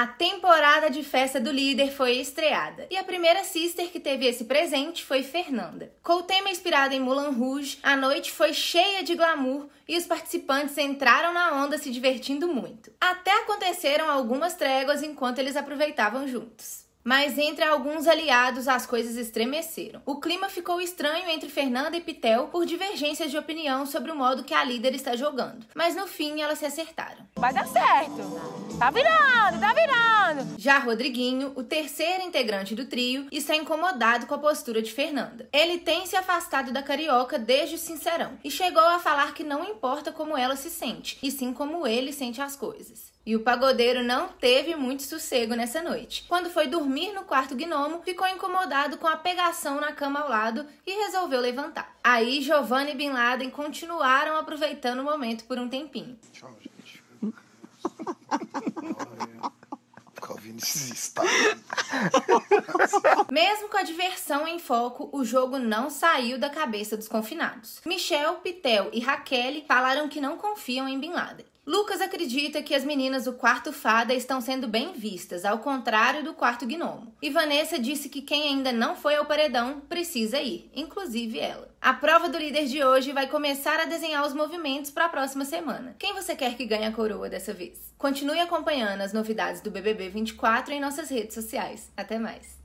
A temporada de festa do líder foi estreada e a primeira sister que teve esse presente foi Fernanda. Com o tema inspirado em Moulin Rouge, a noite foi cheia de glamour e os participantes entraram na onda se divertindo muito. Até aconteceram algumas tréguas enquanto eles aproveitavam juntos. Mas entre alguns aliados as coisas estremeceram. O clima ficou estranho entre Fernanda e Pitel por divergências de opinião sobre o modo que a líder está jogando. Mas no fim elas se acertaram. Vai dar certo! Tá virando, tá virando! Já Rodriguinho, o terceiro integrante do trio, está incomodado com a postura de Fernanda. Ele tem se afastado da carioca desde o Sincerão e chegou a falar que não importa como ela se sente, e sim como ele sente as coisas. E o pagodeiro não teve muito sossego nessa noite. Quando foi dormir no quarto gnomo, ficou incomodado com a pegação na cama ao lado e resolveu levantar. Aí Giovanni e Bin Laden continuaram aproveitando o momento por um tempinho. Tchau, gente. Mesmo com a diversão em foco, o jogo não saiu da cabeça dos confinados. Michel, Pitel e Raquel falaram que não confiam em Bin Laden. Lucas acredita que as meninas do quarto fada estão sendo bem vistas, ao contrário do quarto gnomo. E Vanessa disse que quem ainda não foi ao paredão precisa ir, inclusive ela. A prova do líder de hoje vai começar a desenhar os movimentos para a próxima semana. Quem você quer que ganhe a coroa dessa vez? Continue acompanhando as novidades do BBB 24 em nossas redes sociais. Até mais!